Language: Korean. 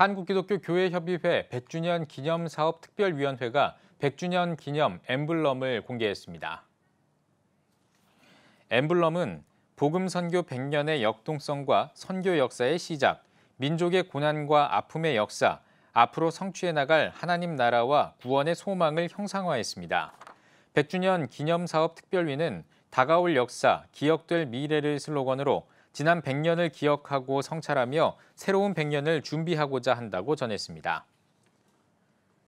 한국기독교교회협의회 100주년 기념사업 특별위원회가 100주년 기념 엠블럼을 공개했습니다. 엠블럼은 복음 선교 100년의 역동성과 선교 역사의 시작, 민족의 고난과 아픔의 역사, 앞으로 성취해 나갈 하나님 나라와 구원의 소망을 형상화했습니다. 100주년 기념사업 특별위는 다가올 역사, 기억될 미래를 슬로건으로 지난 100년을 기억하고 성찰하며 새로운 100년을 준비하고자 한다고 전했습니다.